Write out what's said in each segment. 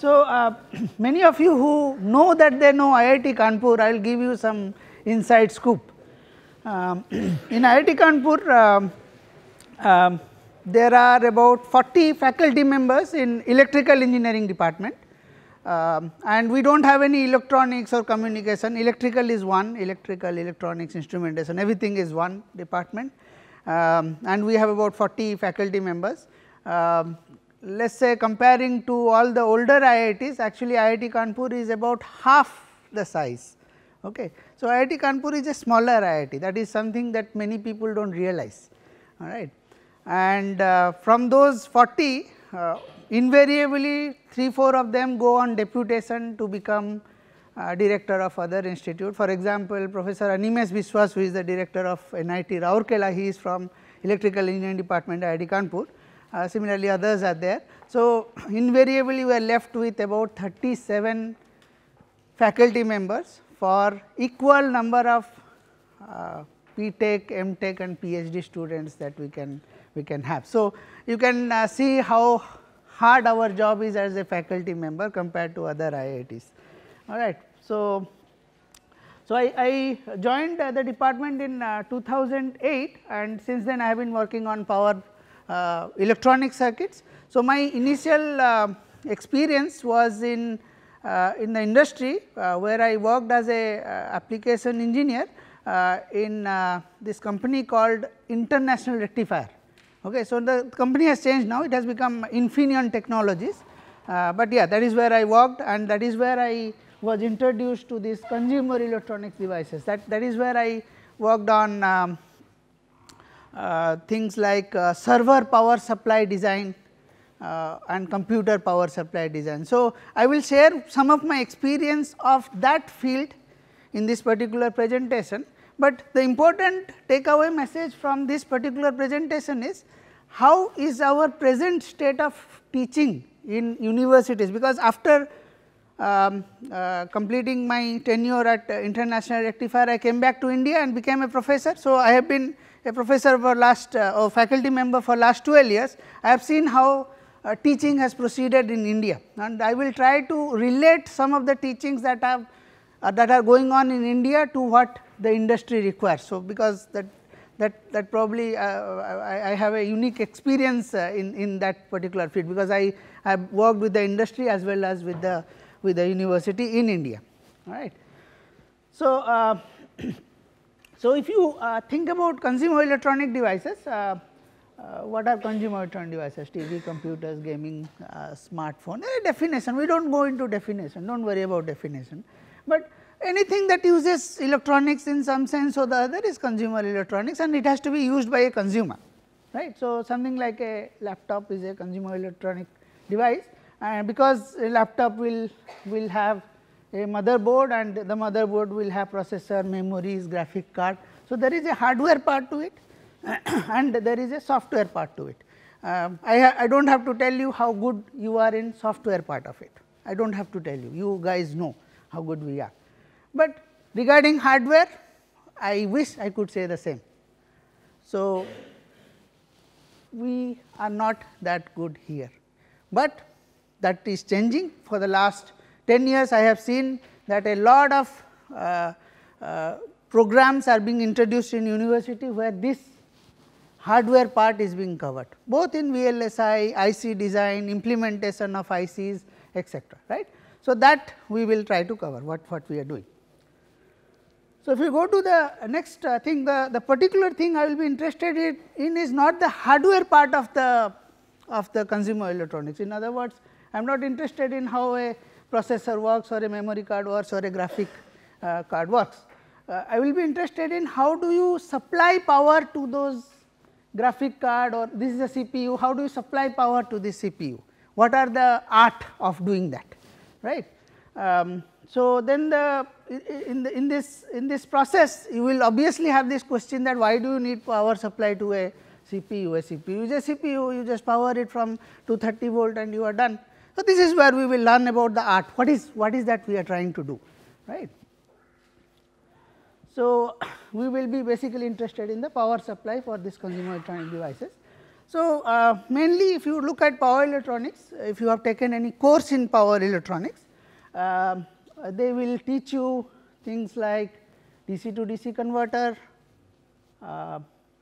So, uh, many of you who know that they know IIT Kanpur, I will give you some inside scoop. Um, in IIT Kanpur, um, um, there are about 40 faculty members in electrical engineering department um, and we do not have any electronics or communication, electrical is one, electrical, electronics, instrumentation, everything is one department um, and we have about 40 faculty members. Um, let us say comparing to all the older IITs actually IIT Kanpur is about half the size. Okay. So, IIT Kanpur is a smaller IIT that is something that many people do not realize all right. And uh, from those 40 uh, invariably 3 4 of them go on deputation to become uh, director of other institute. For example, Professor Animes Biswas who is the director of NIT Raurkela he is from electrical engineering department IIT Kanpur uh, similarly others are there. So, invariably we are left with about 37 faculty members for equal number of uh, P.Tech, M.Tech and PhD students that we can we can have. So, you can uh, see how hard our job is as a faculty member compared to other IITs. All right. So, so I, I joined uh, the department in uh, 2008 and since then I have been working on power uh, electronic circuits. So, my initial uh, experience was in uh, in the industry where I worked as a application engineer in this company called International Rectifier. Okay, so the company has changed now, it has become Infineon Technologies, uh, but yeah that is where I worked and that is where I was introduced to these consumer electronic devices that, that is where I worked on um, uh, things like uh, server power supply design uh, and computer power supply design. So, I will share some of my experience of that field in this particular presentation, but the important takeaway message from this particular presentation is how is our present state of teaching in universities because after um, uh, completing my tenure at uh, International Rectifier, I came back to India and became a professor. So, I have been a professor for last uh, or faculty member for last 12 years, I have seen how uh, teaching has proceeded in India and I will try to relate some of the teachings that have uh, that are going on in India to what the industry requires. So, because that that that probably uh, I, I, have a unique experience uh, in in that particular field because I have worked with the industry as well as with the with the university in India. All right. So. Uh, So, if you uh, think about consumer electronic devices, uh, uh, what are consumer electronic devices? TV, computers, gaming, uh, smartphone, a definition. We do not go into definition, do not worry about definition. But anything that uses electronics in some sense or the other is consumer electronics and it has to be used by a consumer, right. So, something like a laptop is a consumer electronic device and because a laptop will, will have a motherboard and the motherboard will have processor, memories, graphic card. So, there is a hardware part to it and there is a software part to it. Um, I, I do not have to tell you how good you are in software part of it. I do not have to tell you, you guys know how good we are. But regarding hardware, I wish I could say the same. So, we are not that good here, but that is changing for the last 10 years I have seen that a lot of uh, uh, programs are being introduced in university where this hardware part is being covered both in VLSI, IC design, implementation of ICs etc. right. So, that we will try to cover what, what we are doing. So, if you go to the next uh, thing the, the particular thing I will be interested in is not the hardware part of the of the consumer electronics. In other words, I am not interested in how a processor works or a memory card works or a graphic uh, card works. Uh, I will be interested in how do you supply power to those graphic card or this is a CPU, how do you supply power to this CPU? What are the art of doing that, right? Um, so, then the in, the in this in this process you will obviously have this question that why do you need power supply to a CPU, a CPU is a CPU you just power it from 230 volt and you are done. So, this is where we will learn about the art, what is, what is that we are trying to do, right. So, we will be basically interested in the power supply for this consumer electronic devices. So, uh, mainly if you look at power electronics, if you have taken any course in power electronics, uh, they will teach you things like DC to DC converter, uh,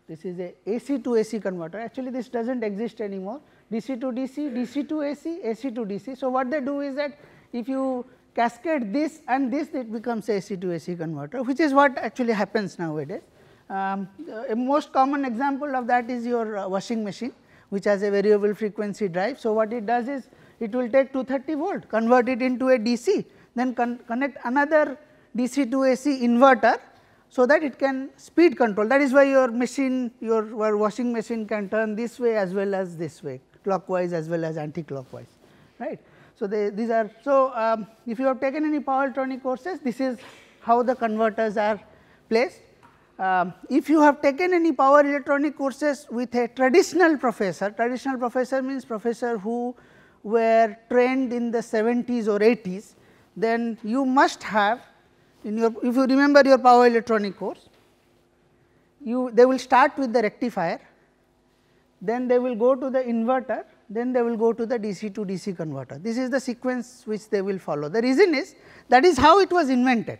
this is a AC to AC converter actually this does not exist anymore DC to DC, DC to AC, AC to DC. So, what they do is that if you cascade this and this it becomes AC to AC converter which is what actually happens nowadays. Um, a most common example of that is your uh, washing machine which has a variable frequency drive. So, what it does is it will take 230 volt convert it into a DC then con connect another DC to AC inverter. So, that it can speed control that is why your machine your washing machine can turn this way as well as this way clockwise as well as anti-clockwise, right. So, they, these are, so um, if you have taken any power electronic courses, this is how the converters are placed. Um, if you have taken any power electronic courses with a traditional professor, traditional professor means professor who were trained in the 70s or 80s, then you must have in your, if you remember your power electronic course, you, they will start with the rectifier then they will go to the inverter, then they will go to the DC to DC converter. This is the sequence which they will follow. The reason is that is how it was invented.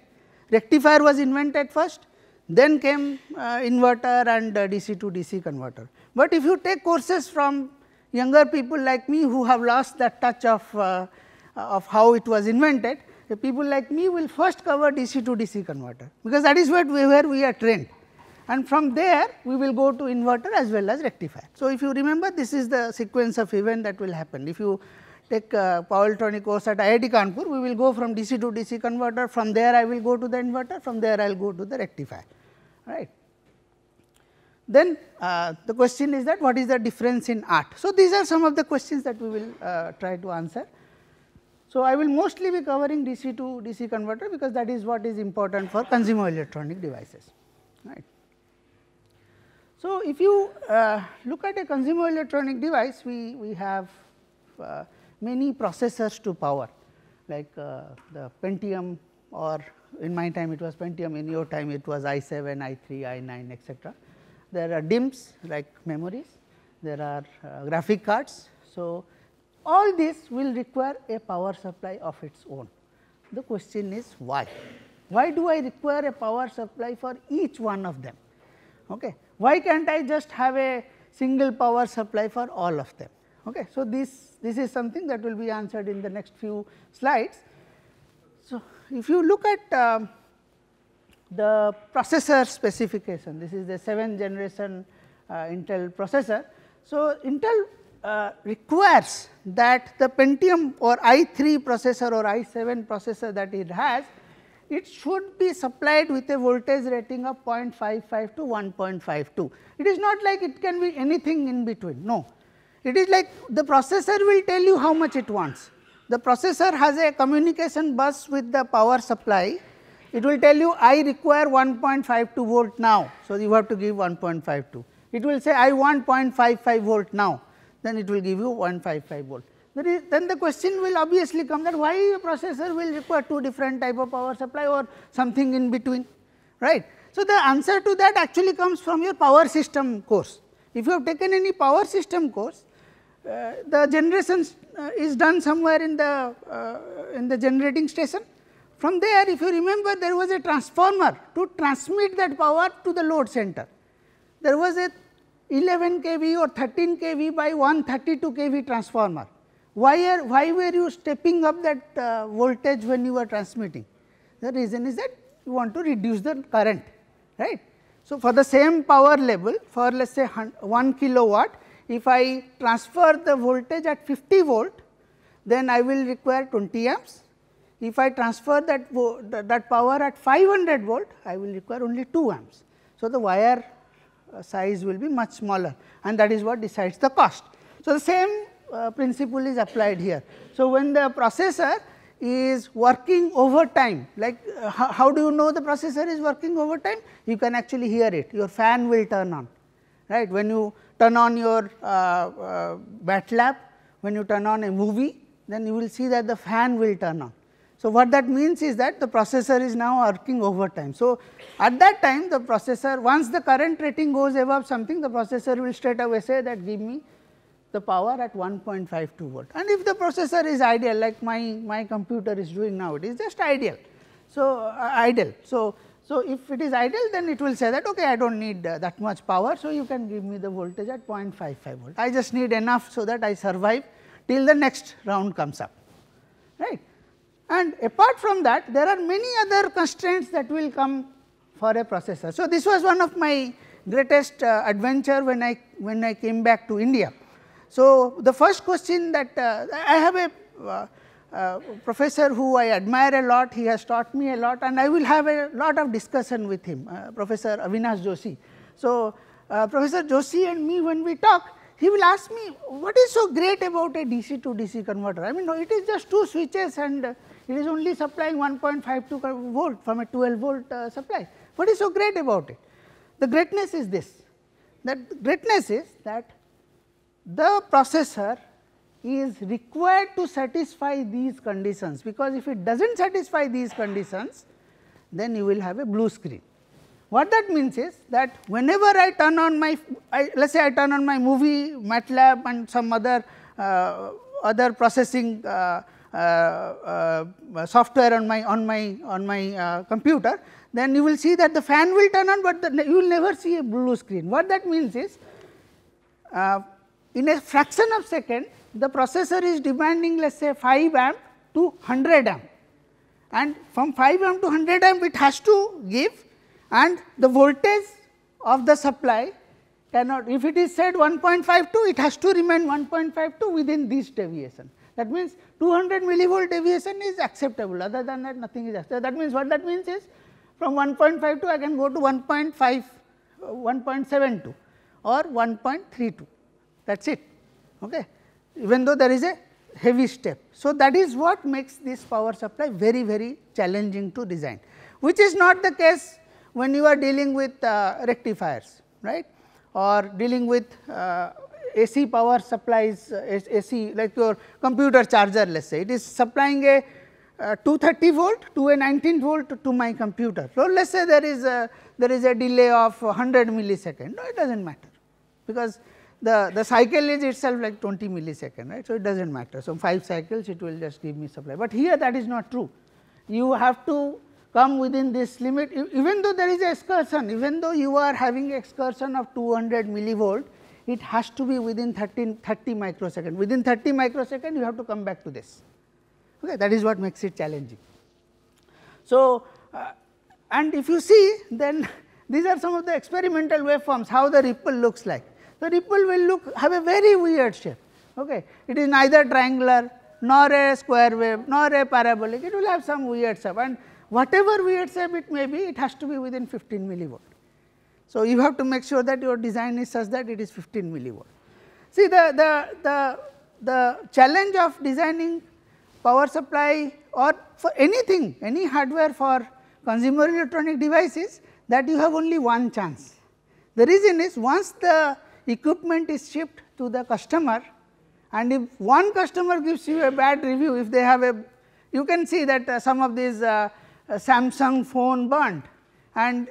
Rectifier was invented first, then came uh, inverter and uh, DC to DC converter. But if you take courses from younger people like me who have lost that touch of, uh, uh of how it was invented, people like me will first cover DC to DC converter because that is what we, where we are trained and from there we will go to inverter as well as rectifier. So, if you remember this is the sequence of event that will happen. If you take uh, power electronic course at IIT Kanpur, we will go from DC to DC converter, from there I will go to the inverter, from there I will go to the rectifier, right. Then uh, the question is that what is the difference in art? So, these are some of the questions that we will uh, try to answer. So, I will mostly be covering DC to DC converter because that is what is important for consumer electronic devices, right. So, if you uh, look at a consumer electronic device, we, we have uh, many processors to power like uh, the Pentium or in my time it was Pentium, in your time it was i7, i3, i9 etc. There are DIMMs like memories, there are uh, graphic cards. So, all this will require a power supply of its own. The question is why? Why do I require a power supply for each one of them? Okay. Why can't I just have a single power supply for all of them? Okay. So, this, this is something that will be answered in the next few slides. So, if you look at um, the processor specification, this is the 7th generation uh, Intel processor. So, Intel uh, requires that the Pentium or i3 processor or i7 processor that it has it should be supplied with a voltage rating of 0.55 to 1.52. It is not like it can be anything in between, no. It is like the processor will tell you how much it wants. The processor has a communication bus with the power supply. It will tell you I require 1.52 volt now. So, you have to give 1.52. It will say I want 0.55 volt now. Then it will give you 1.55 volt then the question will obviously come that why a processor will require two different type of power supply or something in between, right. So, the answer to that actually comes from your power system course. If you have taken any power system course, uh, the generation uh, is done somewhere in the, uh, in the generating station. From there, if you remember, there was a transformer to transmit that power to the load center. There was a 11 kV or 13 kV by 132 kV transformer. Why, are, why were you stepping up that uh, voltage when you were transmitting? The reason is that you want to reduce the current, right. So, for the same power level for let us say 1 kilowatt, if I transfer the voltage at 50 volt, then I will require 20 amps. If I transfer that, that power at 500 volt, I will require only 2 amps. So, the wire uh, size will be much smaller and that is what decides the cost. So, the same uh, principle is applied here. So, when the processor is working over time, like uh, how do you know the processor is working over time? You can actually hear it, your fan will turn on, right. When you turn on your uh, uh bat when you turn on a movie, then you will see that the fan will turn on. So, what that means is that the processor is now working over time. So, at that time the processor once the current rating goes above something the processor will straight away say that give me the power at 1.52 volt. And if the processor is ideal like my, my computer is doing now, it is just ideal. So, uh, idle. So, so, if it is idle then it will say that okay I do not need uh, that much power. So, you can give me the voltage at 0.55 volt. I just need enough so that I survive till the next round comes up right. And apart from that there are many other constraints that will come for a processor. So, this was one of my greatest uh, adventure when I when I came back to India so, the first question that uh, I have a uh, uh, professor who I admire a lot, he has taught me a lot and I will have a lot of discussion with him, uh, Professor Avinash Joshi. So, uh, Professor Joshi and me when we talk, he will ask me what is so great about a DC to DC converter. I mean no, it is just two switches and it is only supplying 1.52 volt from a 12 volt uh, supply. What is so great about it? The greatness is this, that greatness is that the processor is required to satisfy these conditions because if it does not satisfy these conditions then you will have a blue screen. What that means is that whenever I turn on my let us say I turn on my movie MATLAB and some other uh, other processing uh, uh, uh software on my on my on my uh, computer then you will see that the fan will turn on, but the, you will never see a blue screen. What that means is uh, in a fraction of second the processor is demanding let us say 5 amp to 100 amp and from 5 amp to 100 amp it has to give and the voltage of the supply cannot if it is said 1.52 it has to remain 1.52 within this deviation. That means, 200 millivolt deviation is acceptable other than that nothing is acceptable. That means, what that means is from 1.52 I can go to 1.5, uh, 1.72 or 1.32 that is it. Okay. Even though there is a heavy step. So, that is what makes this power supply very very challenging to design which is not the case when you are dealing with uh, rectifiers right or dealing with uh, AC power supplies uh, AC like your computer charger let us say it is supplying a uh, 230 volt to a 19 volt to my computer. So, let us say there is a there is a delay of 100 millisecond no it does not matter because the, the cycle is itself like 20 millisecond, right. So, it does not matter. So, 5 cycles it will just give me supply, but here that is not true. You have to come within this limit even though there is excursion, even though you are having excursion of 200 millivolt, it has to be within 13, 30 microsecond. Within 30 microsecond you have to come back to this, okay. that is what makes it challenging. So, uh, and if you see then these are some of the experimental waveforms how the ripple looks like the ripple will look have a very weird shape. Okay, it is neither triangular nor a square wave nor a parabolic. It will have some weird shape, and whatever weird shape it may be, it has to be within 15 millivolt. So you have to make sure that your design is such that it is 15 millivolt. See the the the the challenge of designing power supply or for anything, any hardware for consumer electronic devices that you have only one chance. The reason is once the equipment is shipped to the customer and if one customer gives you a bad review if they have a you can see that uh, some of these uh, uh, Samsung phone burnt and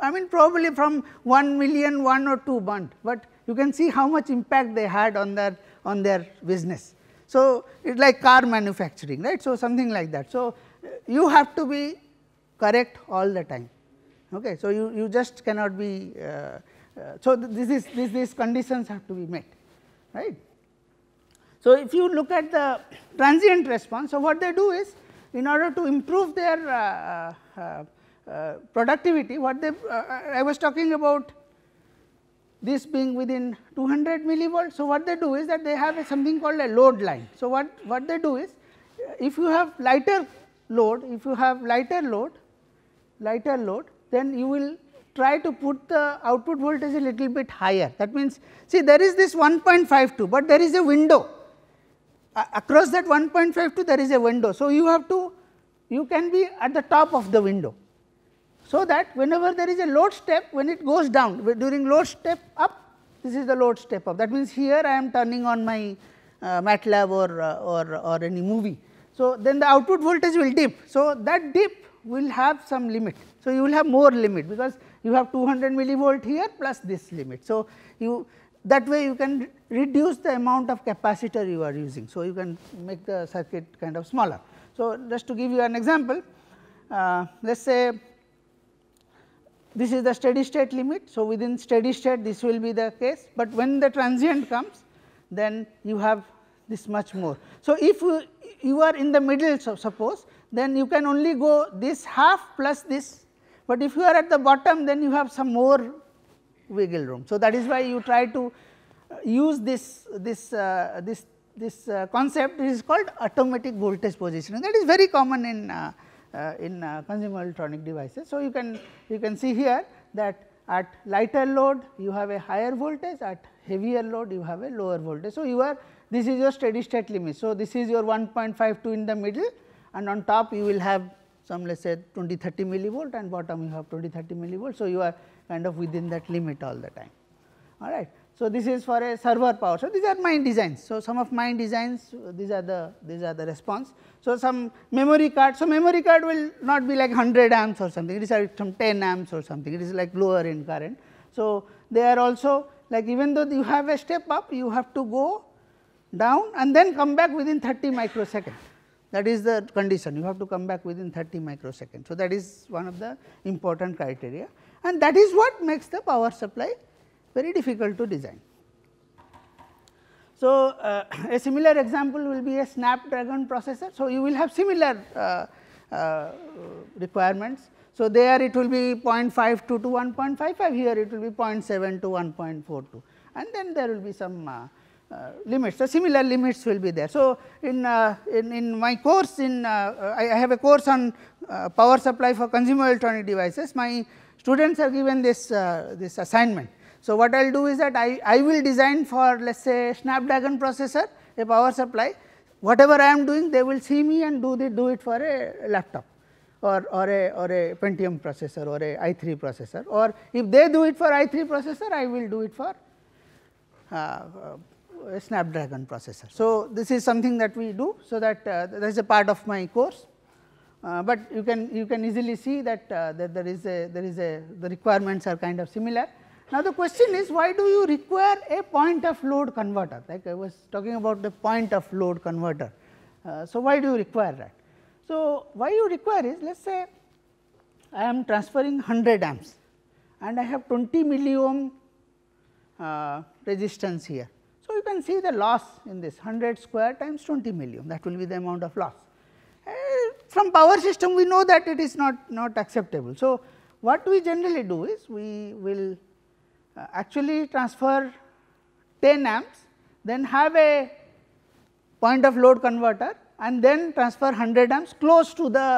I mean probably from 1 million one or two burnt, but you can see how much impact they had on their on their business. So, it's like car manufacturing right. So, something like that. So, uh, you have to be correct all the time. Okay. So, you, you just cannot be uh, uh, so, this is this these conditions have to be met right. So, if you look at the transient response, so what they do is in order to improve their uh, uh, uh productivity, what they uh, uh, I was talking about this being within 200 millivolt. So, what they do is that they have something called a load line. So, what, what they do is if you have lighter load, if you have lighter load, lighter load, then you will try to put the output voltage a little bit higher. That means, see there is this 1.52, but there is a window. Uh, across that 1.52 there is a window. So, you have to, you can be at the top of the window. So, that whenever there is a load step, when it goes down, during load step up, this is the load step up. That means, here I am turning on my uh, MATLAB or, uh, or, or any movie. So, then the output voltage will dip. So, that dip will have some limit. So, you will have more limit because you have 200 millivolt here plus this limit. So, you that way you can reduce the amount of capacitor you are using. So, you can make the circuit kind of smaller. So, just to give you an example, uh, let us say this is the steady state limit. So, within steady state this will be the case, but when the transient comes then you have this much more. So, if you, you are in the middle so suppose then you can only go this half plus this but if you are at the bottom then you have some more wiggle room. So, that is why you try to uh, use this, this, uh, this, this uh, concept it is called automatic voltage positioning that is very common in, uh, uh in uh, consumer electronic devices. So, you can, you can see here that at lighter load you have a higher voltage at heavier load you have a lower voltage. So, you are this is your steady state limit. So, this is your 1.52 in the middle and on top you will have some let us say 20 30 millivolt and bottom you have 20 30 millivolt. So, you are kind of within that limit all the time all right. So, this is for a server power. So, these are mine designs. So, some of mine designs these are the these are the response. So, some memory card. So, memory card will not be like 100 amps or something it is like some 10 amps or something it is like lower in current. So, they are also like even though you have a step up you have to go down and then come back within 30 microsecond that is the condition you have to come back within 30 microseconds. So, that is one of the important criteria and that is what makes the power supply very difficult to design. So, uh, a similar example will be a Snapdragon processor. So, you will have similar uh, uh, requirements. So, there it will be 0.52 to 1.55 here it will be 0.7 to 1.42 and then there will be some uh, uh, limits. So, similar limits will be there. So, in, uh, in, in, my course in uh, I, have a course on uh, power supply for consumer electronic devices, my students are given this, uh, this assignment. So, what I will do is that I, I will design for let us say Snapdragon processor a power supply whatever I am doing they will see me and do, the, do it for a laptop or, or, a, or a Pentium processor or a i3 processor or if they do it for i3 processor I will do it for uh, Snapdragon processor. So, this is something that we do. So, that uh, that is a part of my course, uh, but you can you can easily see that, uh, that there is a there is a the requirements are kind of similar. Now, the question is why do you require a point of load converter like I was talking about the point of load converter. Uh, so, why do you require that? So, why you require is let us say I am transferring 100 amps and I have 20 milli ohm uh, resistance here can see the loss in this 100 square times 20 million that will be the amount of loss. Uh, from power system we know that it is not, not acceptable. So, what we generally do is we will uh, actually transfer 10 amps then have a point of load converter and then transfer 100 amps close to the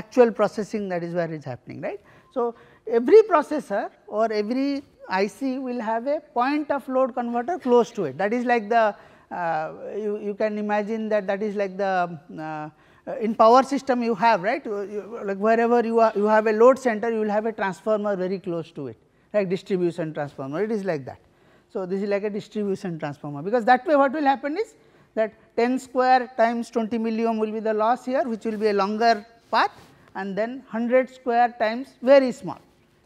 actual processing that is where it is happening right. So, every processor or every IC will have a point of load converter close to it that is like the uh, you, you can imagine that that is like the uh, in power system you have right you, you, like wherever you are you have a load center you will have a transformer very close to it like distribution transformer it is like that. So, this is like a distribution transformer because that way what will happen is that 10 square times 20 milliohm will be the loss here which will be a longer path and then 100 square times very small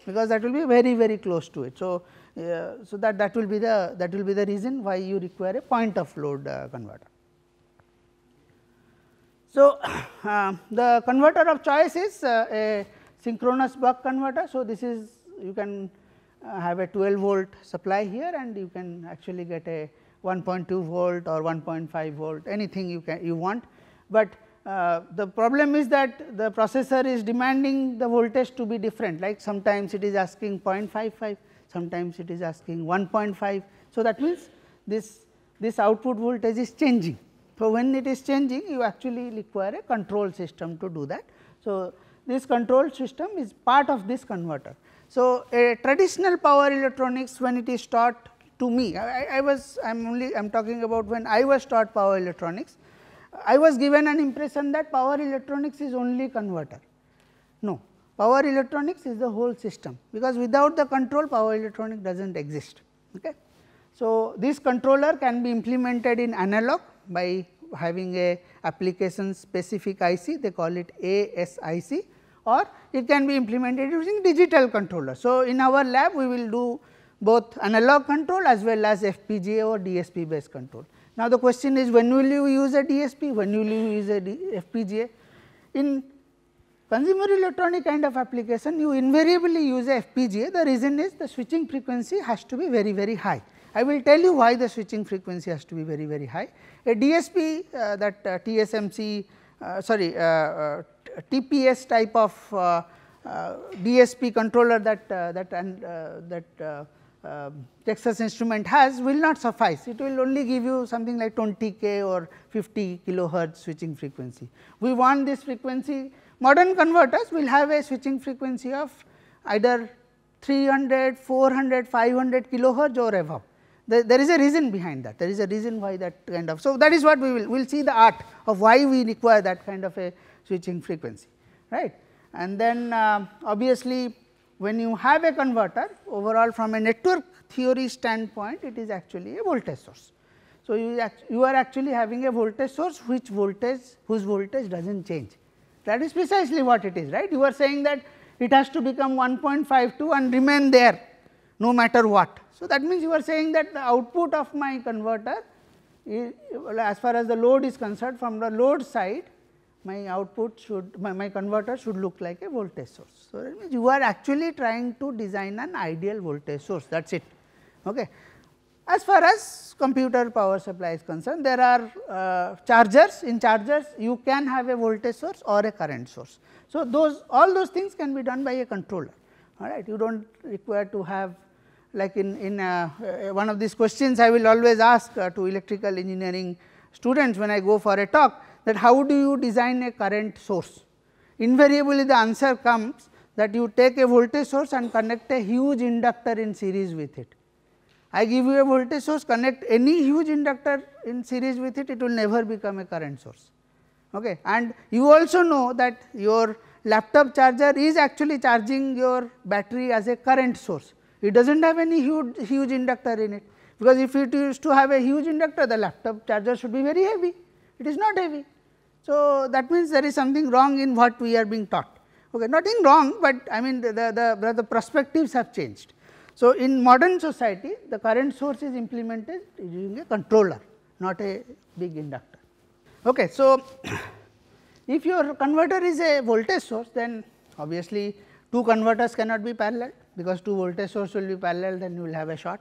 because that will be very very close to it. So, uh, so that that will be the that will be the reason why you require a point of load uh, converter. So, uh, the converter of choice is uh, a synchronous buck converter. So, this is you can uh, have a 12 volt supply here and you can actually get a 1.2 volt or 1.5 volt anything you can you want, but uh, the problem is that the processor is demanding the voltage to be different like sometimes it is asking 0.55, sometimes it is asking 1.5. So, that means this, this output voltage is changing. So, when it is changing you actually require a control system to do that. So, this control system is part of this converter. So, a traditional power electronics when it is taught to me, I, I was I am only I am talking about when I was taught power electronics, I was given an impression that power electronics is only converter. No, power electronics is the whole system because without the control power electronic does not exist. Okay. So, this controller can be implemented in analog by having a application specific IC they call it ASIC or it can be implemented using digital controller. So, in our lab we will do both analog control as well as FPGA or DSP based control. Now, the question is when will you use a DSP, when will you use a FPGA? In consumer electronic kind of application, you invariably use a FPGA. The reason is the switching frequency has to be very, very high. I will tell you why the switching frequency has to be very, very high. A DSP uh, that uh, TSMC, uh, sorry, uh, uh, TPS type of uh, DSP controller that, that, and that um, Texas instrument has will not suffice. It will only give you something like 20 k or 50 kilohertz switching frequency. We want this frequency. Modern converters will have a switching frequency of either 300, 400, 500 kilohertz or above. There, there is a reason behind that. There is a reason why that kind of. So, that is what we will we will see the art of why we require that kind of a switching frequency, right. And then uh, obviously, when you have a converter overall from a network theory standpoint it is actually a voltage source. So, you, you are actually having a voltage source which voltage whose voltage does not change that is precisely what it is right. You are saying that it has to become 1.52 and remain there no matter what. So, that means you are saying that the output of my converter is, as far as the load is concerned from the load side my output should my, my, converter should look like a voltage source. So, that means you are actually trying to design an ideal voltage source that is it. Okay. As far as computer power supply is concerned there are uh, chargers in chargers you can have a voltage source or a current source. So, those all those things can be done by a controller alright you do not require to have like in, in uh, uh, one of these questions I will always ask uh, to electrical engineering students when I go for a talk that how do you design a current source. Invariably the answer comes that you take a voltage source and connect a huge inductor in series with it. I give you a voltage source, connect any huge inductor in series with it, it will never become a current source. Okay. And you also know that your laptop charger is actually charging your battery as a current source. It does not have any huge, huge inductor in it, because if it used to have a huge inductor, the laptop charger should be very heavy. It is not heavy. So, that means there is something wrong in what we are being taught. Okay, nothing wrong, but I mean the, the, the, the perspectives have changed. So, in modern society, the current source is implemented using a controller, not a big inductor. Okay, so, if your converter is a voltage source, then obviously two converters cannot be parallel because two voltage sources will be parallel, then you will have a short.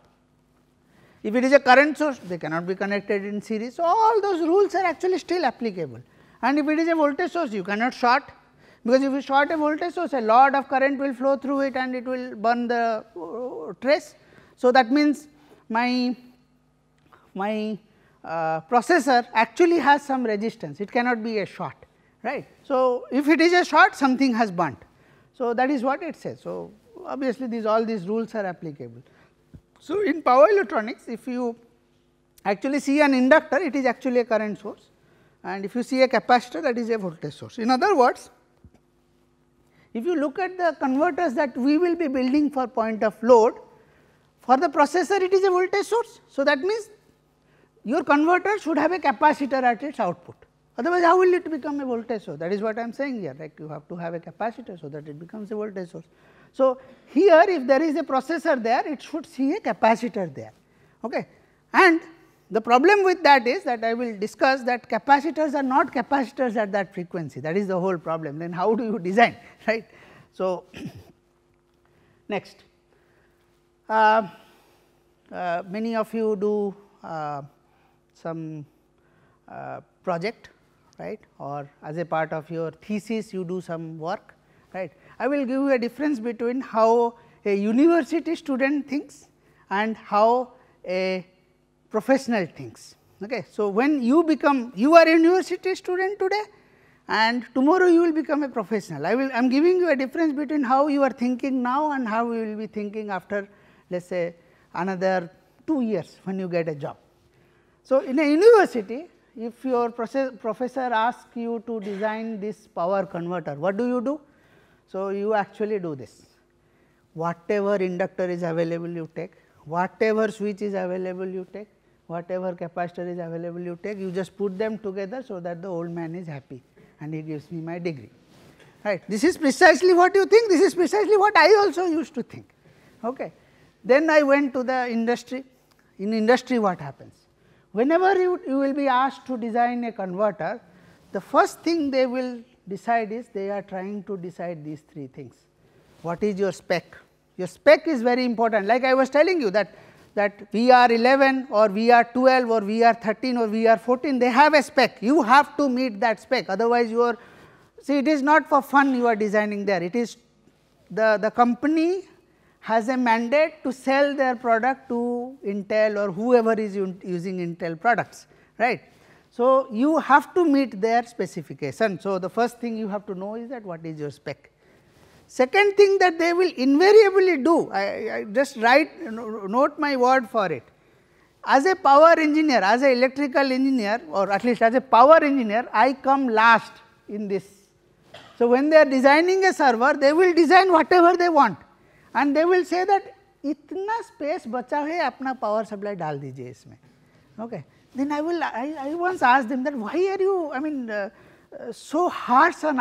If it is a current source, they cannot be connected in series. So, all those rules are actually still applicable and if it is a voltage source you cannot short because if you short a voltage source a lot of current will flow through it and it will burn the uh, trace. So, that means my, my uh, processor actually has some resistance it cannot be a short right. So, if it is a short something has burnt. So, that is what it says. So, obviously these all these rules are applicable. So, in power electronics if you actually see an inductor it is actually a current source and if you see a capacitor that is a voltage source. In other words, if you look at the converters that we will be building for point of load, for the processor it is a voltage source. So, that means your converter should have a capacitor at its output otherwise how will it become a voltage source that is what I am saying here like you have to have a capacitor so that it becomes a voltage source. So, here if there is a processor there it should see a capacitor there okay. and the problem with that is that I will discuss that capacitors are not capacitors at that frequency that is the whole problem then how do you design right. So, next uh, uh, many of you do uh, some uh, project right or as a part of your thesis you do some work right. I will give you a difference between how a university student thinks and how a professional things. Okay. So, when you become, you are a university student today and tomorrow you will become a professional. I will, I am giving you a difference between how you are thinking now and how you will be thinking after let us say another 2 years when you get a job. So, in a university if your professor asks you to design this power converter, what do you do? So, you actually do this. Whatever inductor is available you take, whatever switch is available you take, whatever capacitor is available you take you just put them together so that the old man is happy and he gives me my degree. Right. This is precisely what you think, this is precisely what I also used to think. Okay. Then I went to the industry. In industry what happens? Whenever you, you will be asked to design a converter, the first thing they will decide is they are trying to decide these three things. What is your spec? Your spec is very important like I was telling you that that VR11 or VR12 or VR13 or VR14, they have a spec. You have to meet that spec, otherwise you are, see it is not for fun you are designing there, it is the, the company has a mandate to sell their product to Intel or whoever is using Intel products, right. So, you have to meet their specification. So, the first thing you have to know is that what is your spec. Second thing that they will invariably do, I, I just write, note my word for it. As a power engineer, as an electrical engineer or at least as a power engineer, I come last in this. So, when they are designing a server, they will design whatever they want and they will say that इतना space बचा है अपना power supply डाल दीजिए इसमें okay then I I once I them that, why are you, I mean, I mean so harsh on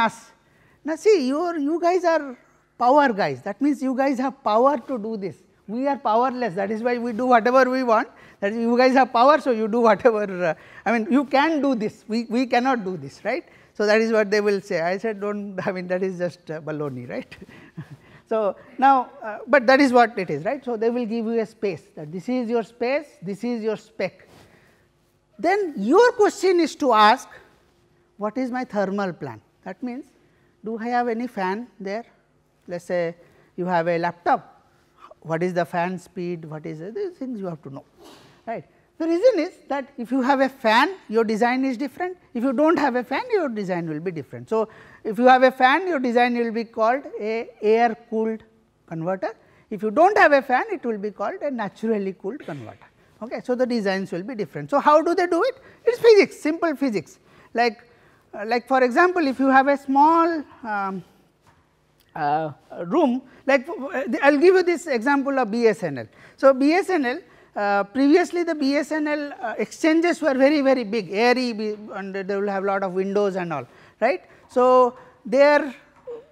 now, see you guys are power guys that means you guys have power to do this. We are powerless that is why we do whatever we want that you guys have power. So, you do whatever uh, I mean you can do this we, we cannot do this right. So, that is what they will say I said do not I mean that is just uh, baloney right. So, now, uh, but that is what it is right. So, they will give you a space that this is your space, this is your spec. Then your question is to ask what is my thermal plan that means do I have any fan there? Let us say you have a laptop, what is the fan speed, what is it? these things you have to know, right. The reason is that if you have a fan, your design is different. If you do not have a fan, your design will be different. So, if you have a fan, your design will be called a air cooled converter. If you do not have a fan, it will be called a naturally cooled converter. Okay. So, the designs will be different. So, how do they do it? It is physics, simple physics. Like uh, like for example, if you have a small um, uh, room like I uh, will give you this example of BSNL. So, BSNL uh, previously the BSNL uh, exchanges were very very big airy and they will have lot of windows and all right. So, there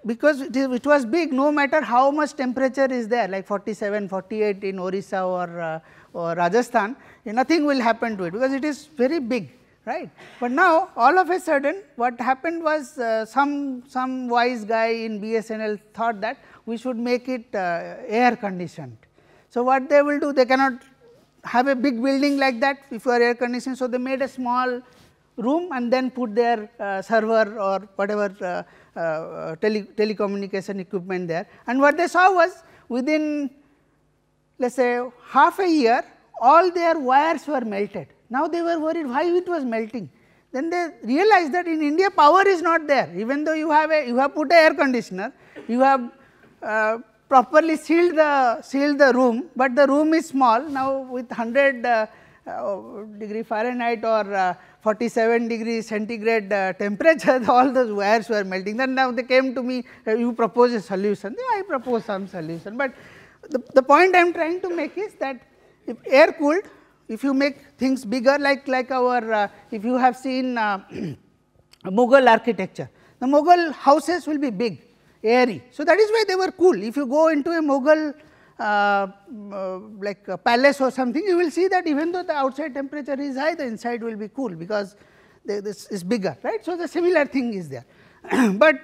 because it, is, it was big no matter how much temperature is there like 47, 48 in Orissa or, uh, or Rajasthan nothing will happen to it because it is very big right. But now all of a sudden what happened was uh, some, some wise guy in BSNL thought that we should make it uh, air conditioned. So, what they will do they cannot have a big building like that if you are air conditioned. So, they made a small room and then put their uh, server or whatever uh, uh, tele telecommunication equipment there. And what they saw was within let us say half a year all their wires were melted now they were worried why it was melting. Then they realized that in India power is not there. Even though you have a you have put a air conditioner, you have uh, properly sealed the sealed the room, but the room is small. Now with 100 uh, uh, degree Fahrenheit or uh, 47 degree centigrade uh, temperature, all those wires were melting. Then now they came to me, you propose a solution. Yeah, I propose some solution, but the, the point I am trying to make is that if air cooled, if you make things bigger like, like our, uh, if you have seen uh, Mughal architecture, the Mughal houses will be big, airy. So, that is why they were cool. If you go into a Mughal uh, uh, like palace or something, you will see that even though the outside temperature is high, the inside will be cool because they, this is bigger, right. So, the similar thing is there. but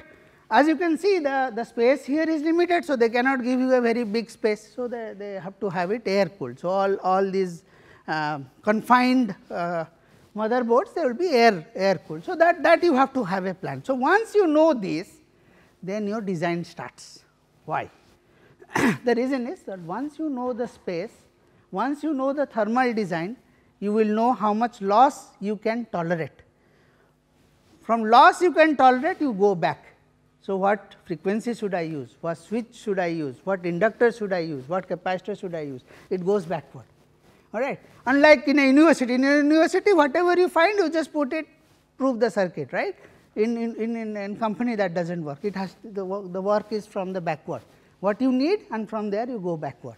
as you can see the, the space here is limited, so they cannot give you a very big space. So, they, they have to have it air cooled. So, all, all these uh, confined uh, motherboards, there will be air, air cool. So, that, that you have to have a plan. So, once you know this, then your design starts. Why? the reason is that once you know the space, once you know the thermal design, you will know how much loss you can tolerate. From loss you can tolerate, you go back. So, what frequency should I use? What switch should I use? What inductor should I use? What capacitor should I use? It goes backward all right. Unlike in a university, in a university whatever you find you just put it prove the circuit right. In, in, in, in company that does not work, it has the work, the work is from the backward, what you need and from there you go backward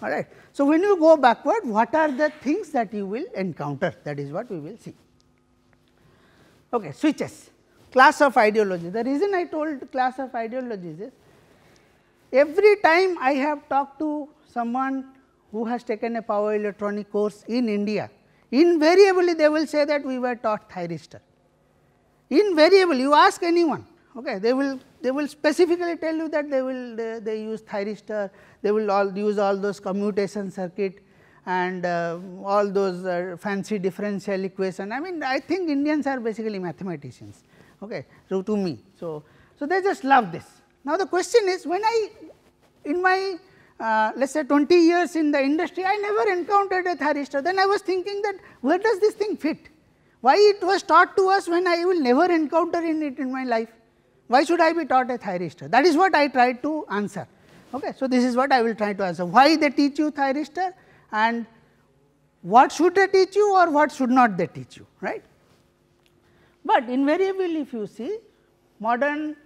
all right. So, when you go backward what are the things that you will encounter that is what we will see. Okay, switches class of ideology. The reason I told class of ideologies is every time I have talked to someone who has taken a power electronic course in India, invariably they will say that we were taught thyristor. Invariably, you ask anyone, okay, they will they will specifically tell you that they will they, they use thyristor, they will all use all those commutation circuit and uh, all those uh, fancy differential equation. I mean, I think Indians are basically mathematicians, okay, so to me. So, so they just love this. Now, the question is when I in my uh, let's say 20 years in the industry, I never encountered a thyristor. Then I was thinking that where does this thing fit? Why it was taught to us when I will never encounter in it in my life? Why should I be taught a thyristor? That is what I tried to answer. Okay, so this is what I will try to answer. Why they teach you thyristor and what should they teach you or what should not they teach you, right? But invariably if you see modern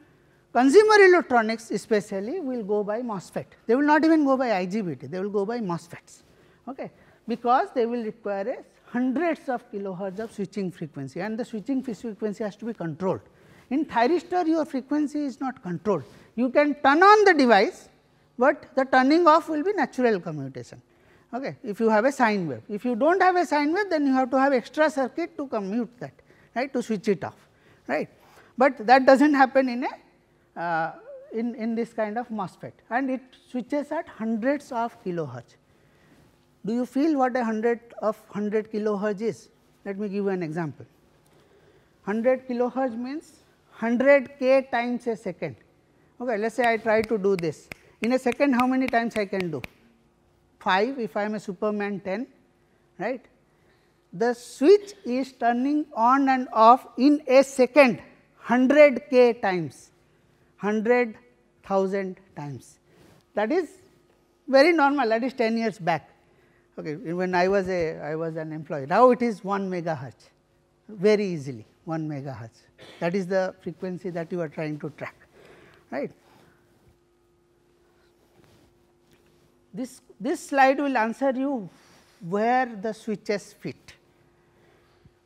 Consumer electronics especially will go by MOSFET. They will not even go by IGBT, they will go by MOSFETs, okay, because they will require hundreds of kilohertz of switching frequency and the switching frequency has to be controlled. In thyristor, your frequency is not controlled. You can turn on the device, but the turning off will be natural commutation. Okay, if you have a sine wave. If you do not have a sine wave, then you have to have extra circuit to commute that, right, to switch it off, right. But that does not happen in a uh, in, in this kind of MOSFET and it switches at hundreds of kilohertz. Do you feel what a hundred of 100 kilohertz is? Let me give you an example. 100 kilohertz means 100 k times a second. Okay, let us say I try to do this. In a second how many times I can do? 5 if I am a Superman 10 right. The switch is turning on and off in a second 100 k times 100,000 times. That is very normal, that is 10 years back. Okay, when I was a I was an employee. Now it is 1 megahertz, very easily 1 megahertz. That is the frequency that you are trying to track, right? This this slide will answer you where the switches fit.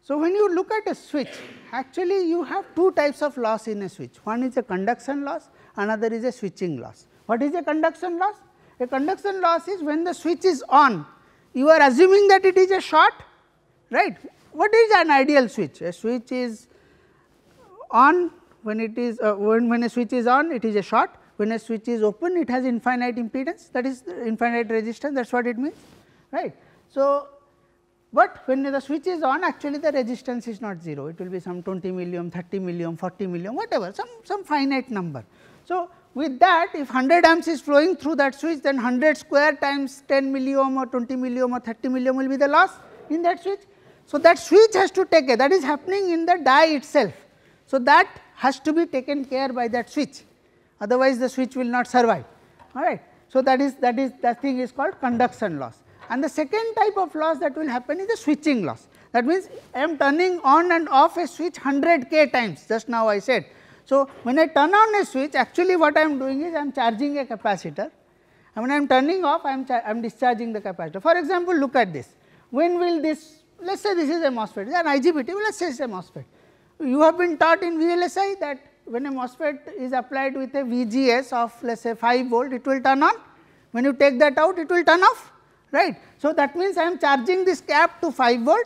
So, when you look at a switch actually you have two types of loss in a switch one is a conduction loss another is a switching loss. What is a conduction loss? A conduction loss is when the switch is on you are assuming that it is a short right. What is an ideal switch? A switch is on when it is uh, when, when a switch is on it is a short when a switch is open it has infinite impedance that is infinite resistance that is what it means right. So, but when the switch is on actually the resistance is not 0, it will be some 20 million, 30 million, 40 million whatever some, some finite number. So, with that if 100 amps is flowing through that switch then 100 square times 10 milliohm or 20 milliohm or 30 milliohm will be the loss in that switch. So, that switch has to take care that is happening in the die itself. So, that has to be taken care by that switch otherwise the switch will not survive all right. So, that is that is that thing is called conduction loss. And the second type of loss that will happen is the switching loss. That means, I am turning on and off a switch 100 k times just now I said. So, when I turn on a switch actually what I am doing is I am charging a capacitor and when I am turning off I am, I am discharging the capacitor. For example, look at this. When will this let us say this is a MOSFET, an IGBT, let us say it is a MOSFET. You have been taught in VLSI that when a MOSFET is applied with a VGS of let us say 5 volt, it will turn on. When you take that out, it will turn off right. So, that means I am charging this cap to 5 volt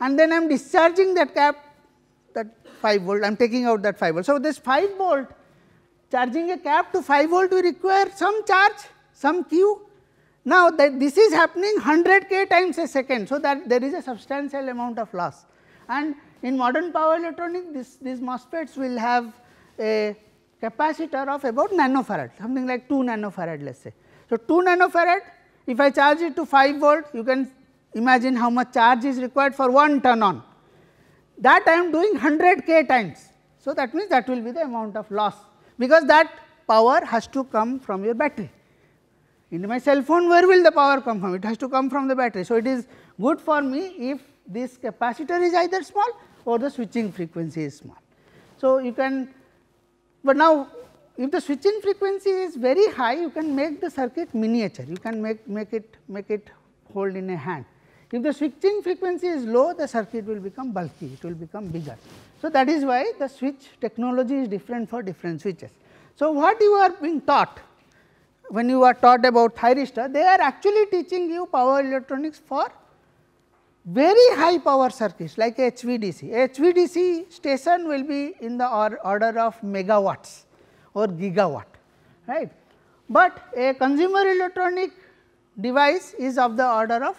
and then I am discharging that cap that 5 volt I am taking out that 5 volt. So, this 5 volt charging a cap to 5 volt we require some charge some q. Now, that this is happening 100 k times a second. So, that there is a substantial amount of loss and in modern power electronic this, these MOSFETs will have a capacitor of about nanofarad something like 2 nanofarad let us say. So, 2 nanofarad if I charge it to 5 volt, you can imagine how much charge is required for one turn on. That I am doing 100 k times. So, that means that will be the amount of loss because that power has to come from your battery. In my cell phone, where will the power come from? It has to come from the battery. So, it is good for me if this capacitor is either small or the switching frequency is small. So, you can, but now if the switching frequency is very high you can make the circuit miniature you can make make it make it hold in a hand if the switching frequency is low the circuit will become bulky it will become bigger so that is why the switch technology is different for different switches so what you are being taught when you are taught about thyristor they are actually teaching you power electronics for very high power circuits like HVDC. HVDC station will be in the or order of megawatts or gigawatt right. But a consumer electronic device is of the order of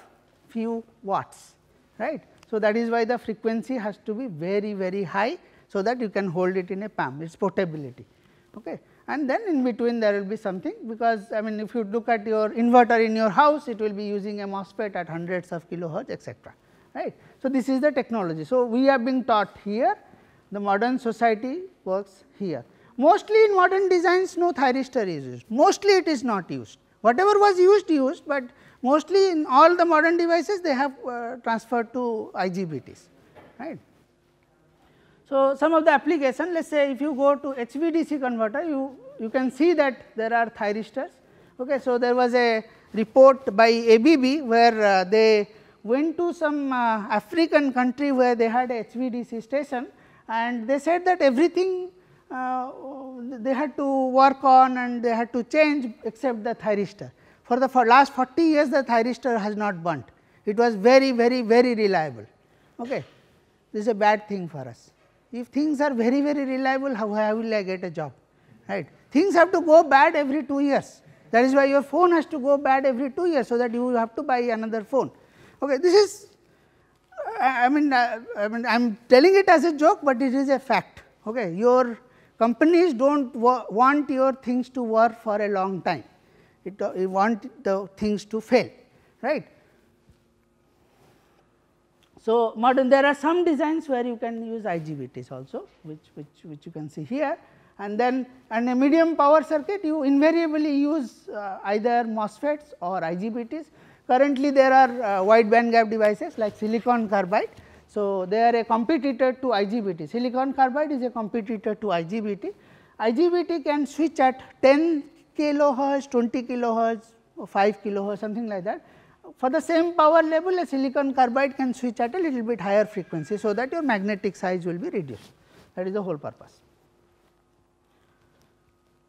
few watts right. So, that is why the frequency has to be very very high so that you can hold it in a palm its portability okay. And then in between there will be something because I mean if you look at your inverter in your house it will be using a MOSFET at hundreds of kilohertz etc. right. So, this is the technology. So, we are being taught here the modern society works here. Mostly in modern designs no thyristor is used, mostly it is not used. Whatever was used, used, but mostly in all the modern devices they have uh, transferred to IGBTs, right. So, some of the application let us say if you go to HVDC converter you, you can see that there are thyristors. Okay. So, there was a report by ABB where uh, they went to some uh, African country where they had a HVDC station and they said that everything uh, they had to work on and they had to change except the thyristor. For the for last 40 years the thyristor has not burnt, it was very very very reliable. Okay. This is a bad thing for us. If things are very very reliable how, how will I get a job right. Things have to go bad every 2 years that is why your phone has to go bad every 2 years so that you have to buy another phone. Okay. This is I mean I mean I am telling it as a joke, but it is a fact. Okay. Your Companies do not want your things to work for a long time, it, uh, want the things to fail, right. So, modern there are some designs where you can use IGBTs also which, which, which you can see here and then and a medium power circuit you invariably use uh, either MOSFETs or IGBTs. Currently, there are uh, wide bandgap devices like silicon carbide so, they are a competitor to IGBT silicon carbide is a competitor to IGBT. IGBT can switch at 10 kilohertz, 20 kilohertz, 5 kilohertz something like that. For the same power level a silicon carbide can switch at a little bit higher frequency, so that your magnetic size will be reduced that is the whole purpose.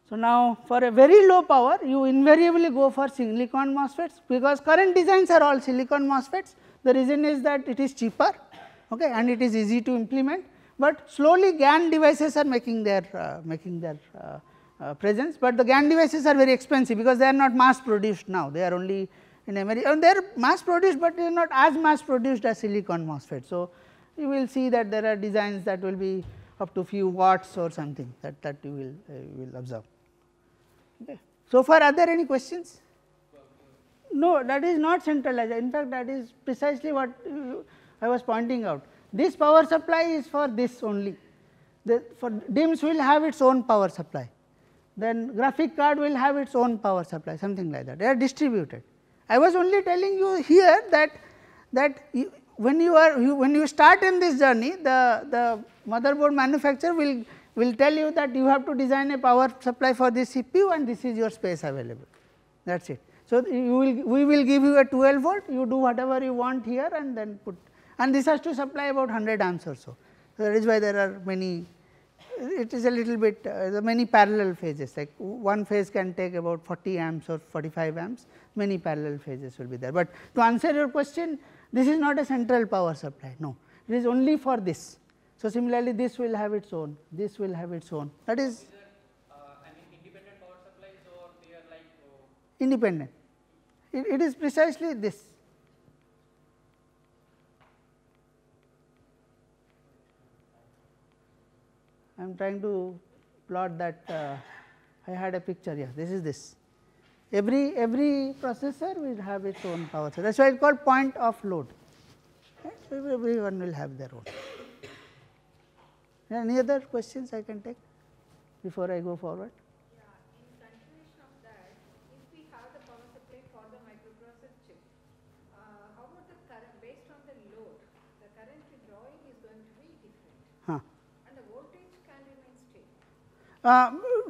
So, now for a very low power you invariably go for silicon MOSFETs because current designs are all silicon MOSFETs. The reason is that it is cheaper okay, and it is easy to implement, but slowly GAN devices are making their uh, making their uh, uh, presence, but the GAN devices are very expensive because they are not mass produced now, they are only in America, and they are mass produced, but they are not as mass produced as silicon MOSFET. So, you will see that there are designs that will be up to few watts or something that, that you will, uh, will observe. Okay. So, far are there any questions? No, that is not centralized, in fact that is precisely what uh, I was pointing out. This power supply is for this only. The, for DIMS will have its own power supply, then graphic card will have its own power supply, something like that. They are distributed. I was only telling you here that that you, when you are you, when you start in this journey, the the motherboard manufacturer will will tell you that you have to design a power supply for this CPU and this is your space available. That's it. So you will we will give you a 12 volt. You do whatever you want here and then put and this has to supply about 100 amps or so. So, that is why there are many it is a little bit uh, many parallel phases like one phase can take about 40 amps or 45 amps many parallel phases will be there. But to answer your question this is not a central power supply no it is only for this. So, similarly this will have its own this will have its own that is, uh, independent power supplies or they are like uh, independent it, it is precisely this I am trying to plot that uh, I had a picture Yes, this is this. Every, every processor will have its own power that is why it is called point of load, right? so everyone will have their own. Any other questions I can take before I go forward? uh,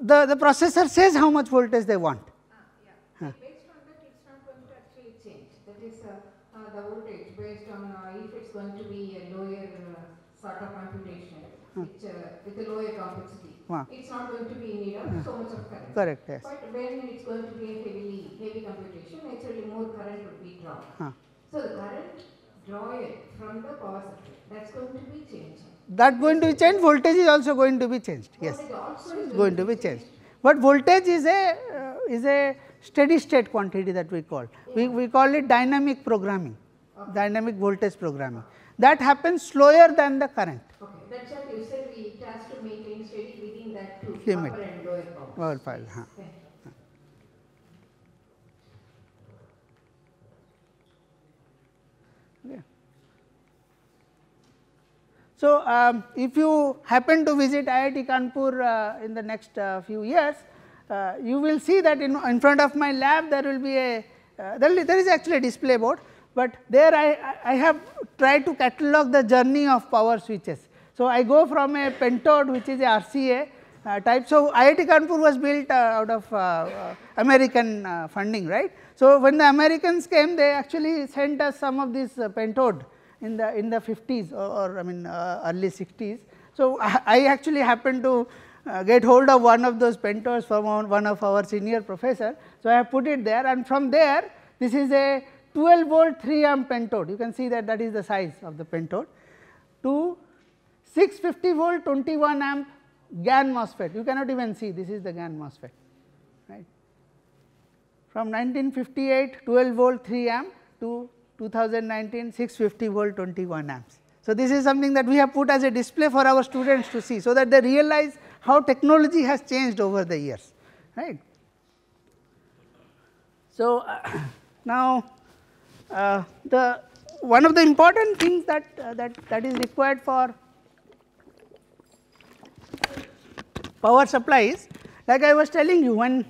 the, the processor says how much voltage they want. Ah, yeah. huh. Based on that, it's not going to actually change. That is uh, uh, the voltage based on uh, if it's going to be a lower uh, sort of computation, huh. Hmm. which, uh, with a lower complexity. It's not going to be in need hmm. so much of current. Correct, yes. But when it's going to be a heavily, heavy computation, actually more current would be drawn. So the current drawn from the power supply, that's going to be changing that going to be changed, voltage is also going to be changed, yes, it's going to be changed. But voltage is a, uh, is a steady state quantity that we call, we, we call it dynamic programming, dynamic voltage programming. That happens slower than the current. Okay. That's what you said, we it has to maintain steady within that limit. upper and lower power. Power file, So, um, if you happen to visit IIT Kanpur uh, in the next uh, few years, uh, you will see that in, in, front of my lab there will be a, uh, there, there is actually a display board, but there I, I have tried to catalog the journey of power switches. So, I go from a pentode which is a RCA uh, type. So, IIT Kanpur was built uh, out of American funding, right. So, when the Americans came they actually sent us some of these pentode in the in the 50s or, or I mean uh, early 60s. So I, I actually happened to uh, get hold of one of those pentodes from one of our senior professor. So I have put it there, and from there this is a 12 volt 3 amp pentode. You can see that that is the size of the pentode to 650 volt 21 amp GaN MOSFET. You cannot even see this is the GaN MOSFET, right? From 1958 12 volt 3 amp to 2019 650 volt 21 amps. So, this is something that we have put as a display for our students to see, so that they realize how technology has changed over the years, right. So, uh, now uh, the one of the important things that, uh, that, that is required for power supply is like I was telling you when,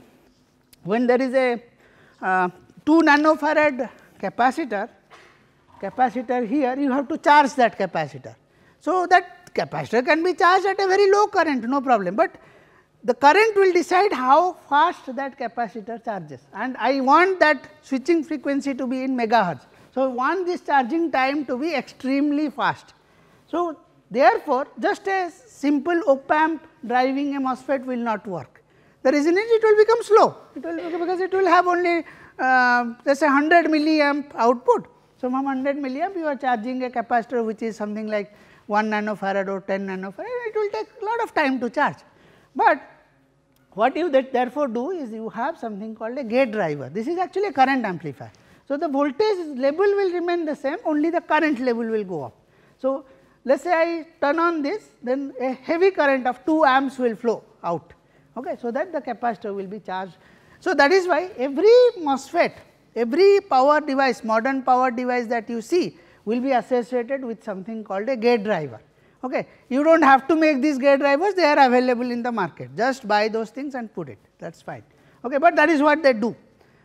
when there is a uh, 2 nanofarad capacitor, capacitor here you have to charge that capacitor. So, that capacitor can be charged at a very low current no problem, but the current will decide how fast that capacitor charges and I want that switching frequency to be in megahertz. So, want this charging time to be extremely fast. So, therefore, just a simple op amp driving a MOSFET will not work. The reason is it will become slow, it will because it will have only let uh, us say 100 milliamp output. So, from 100 milliamp you are charging a capacitor which is something like 1 nanofarad or 10 nanofarad it will take a lot of time to charge. But what you therefore do is you have something called a gate driver this is actually a current amplifier. So, the voltage level will remain the same only the current level will go up. So, let us say I turn on this then a heavy current of 2 amps will flow out okay, so that the capacitor will be charged so, that is why every MOSFET, every power device, modern power device that you see will be associated with something called a gate driver. Okay. You do not have to make these gate drivers, they are available in the market, just buy those things and put it, that is fine. Okay. But that is what they do.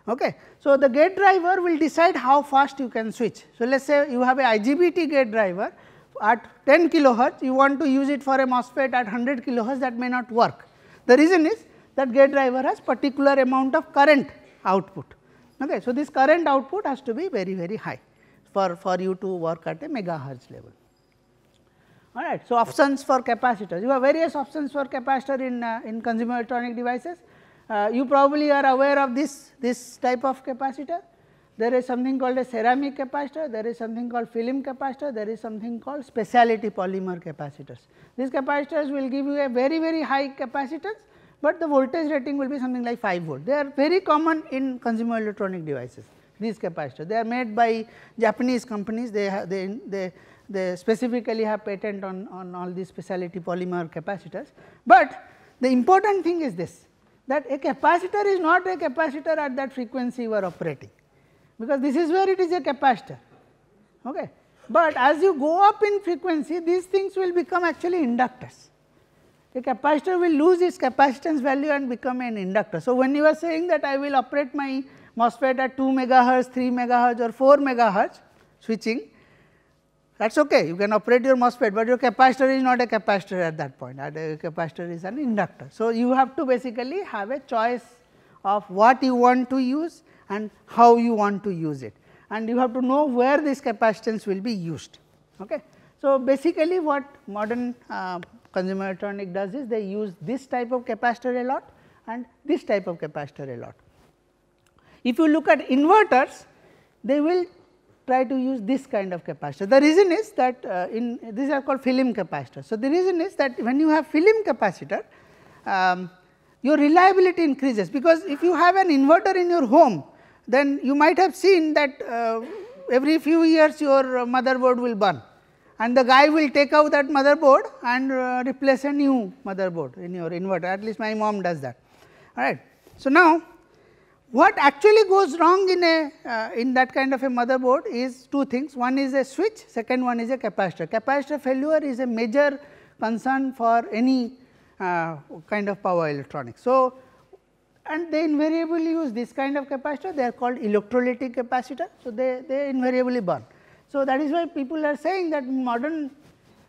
Okay. So, the gate driver will decide how fast you can switch. So, let us say you have a IGBT gate driver at 10 kilohertz, you want to use it for a MOSFET at 100 kilohertz that may not work. The reason is that gate driver has particular amount of current output. Okay. So, this current output has to be very very high for, for you to work at a megahertz level. All right. So, options for capacitors, you have various options for capacitor in, uh, in consumer electronic devices. Uh, you probably are aware of this, this type of capacitor. There is something called a ceramic capacitor, there is something called film capacitor, there is something called specialty polymer capacitors. These capacitors will give you a very very high capacitance but the voltage rating will be something like 5 volt. They are very common in consumer electronic devices, these capacitors. They are made by Japanese companies, they, have, they, they, they specifically have patent on, on all these specialty polymer capacitors. But the important thing is this, that a capacitor is not a capacitor at that frequency you are operating, because this is where it is a capacitor. Okay. But as you go up in frequency, these things will become actually inductors the capacitor will lose its capacitance value and become an inductor. So, when you are saying that I will operate my MOSFET at 2 megahertz, 3 megahertz or 4 megahertz switching, that is okay you can operate your MOSFET, but your capacitor is not a capacitor at that point, your capacitor is an inductor. So, you have to basically have a choice of what you want to use and how you want to use it and you have to know where this capacitance will be used. Okay. So, basically what modern uh, consumer electronic does is they use this type of capacitor a lot and this type of capacitor a lot. If you look at inverters, they will try to use this kind of capacitor. The reason is that uh, in these are called film capacitors. So, the reason is that when you have film capacitor, um, your reliability increases because if you have an inverter in your home, then you might have seen that uh, every few years your motherboard will burn and the guy will take out that motherboard and uh, replace a new motherboard in your inverter at least my mom does that alright. So, now what actually goes wrong in a uh, in that kind of a motherboard is two things one is a switch second one is a capacitor. Capacitor failure is a major concern for any uh, kind of power electronics. So, and they invariably use this kind of capacitor they are called electrolytic capacitor. So, they, they invariably burn. So that is why people are saying that modern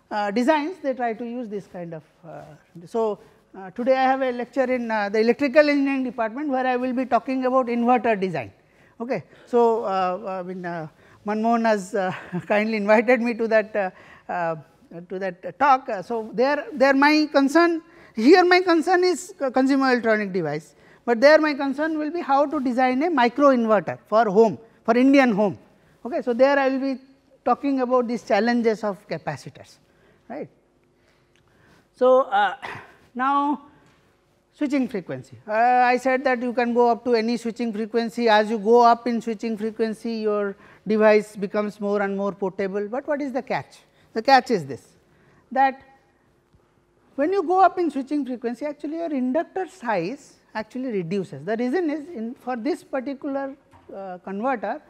uh, designs they try to use this kind of. Uh, so uh, today I have a lecture in uh, the electrical engineering department where I will be talking about inverter design. Okay. So I uh, mean uh, Manmohan has kindly invited me to that to that talk. so there there my concern here my concern is consumer electronic device, but there my concern will be how to design a micro inverter for home for Indian home. Okay. So there I will be talking about these challenges of capacitors, right. So, uh, now switching frequency. Uh, I said that you can go up to any switching frequency. As you go up in switching frequency, your device becomes more and more portable. But what is the catch? The catch is this, that when you go up in switching frequency, actually your inductor size actually reduces. The reason is for this particular uh, converter,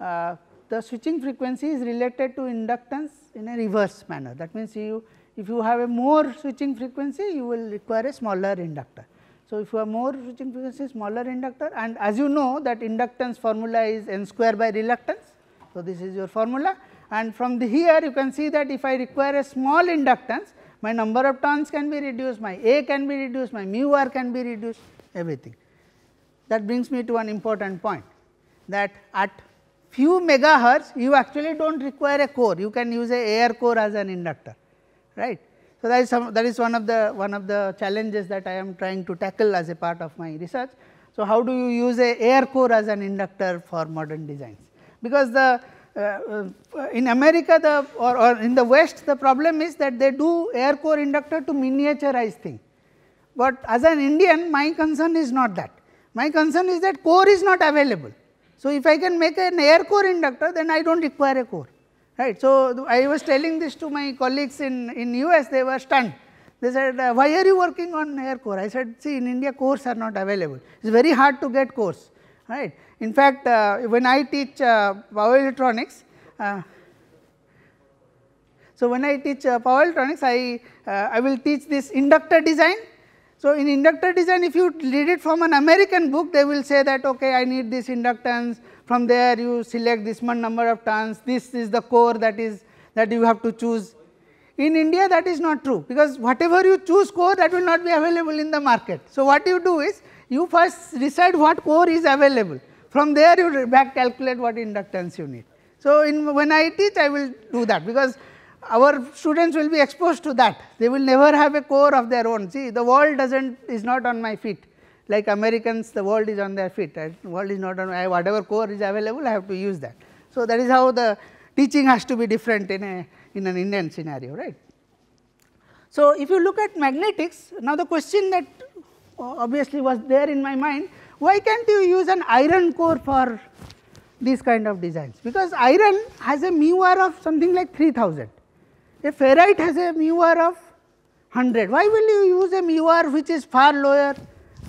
uh, the switching frequency is related to inductance in a reverse manner. That means, you if you have a more switching frequency, you will require a smaller inductor. So, if you have more switching frequency, smaller inductor and as you know that inductance formula is n square by reluctance. So, this is your formula and from here you can see that if I require a small inductance, my number of turns can be reduced, my A can be reduced, my mu r can be reduced, everything. That brings me to an important point that at few megahertz you actually do not require a core you can use a air core as an inductor right. So, that is some that is one of the one of the challenges that I am trying to tackle as a part of my research. So, how do you use a air core as an inductor for modern designs because the uh, uh in America the or, or in the west the problem is that they do air core inductor to miniaturize thing. But as an Indian my concern is not that my concern is that core is not available so, if I can make an air core inductor, then I do not require a core, right. So, I was telling this to my colleagues in, in US, they were stunned. They said, uh, why are you working on air core? I said, see in India cores are not available, it is very hard to get cores, right. In fact, uh, when I teach uh, power electronics, uh, so when I teach uh, power electronics, I, uh, I will teach this inductor design so, in inductor design if you read it from an American book they will say that okay I need this inductance from there you select this much number of turns this is the core that is that you have to choose. In India that is not true because whatever you choose core that will not be available in the market. So, what you do is you first decide what core is available from there you back calculate what inductance you need. So, in when I teach I will do that because our students will be exposed to that. They will never have a core of their own. See, the world doesn't is not on my feet. Like Americans, the world is on their feet. The world is not on. whatever core is available, I have to use that. So that is how the teaching has to be different in a in an Indian scenario, right? So if you look at magnetics, now the question that uh, obviously was there in my mind: Why can't you use an iron core for these kind of designs? Because iron has a mu r of something like 3000 a ferrite has a mu r of 100. Why will you use a mu r which is far lower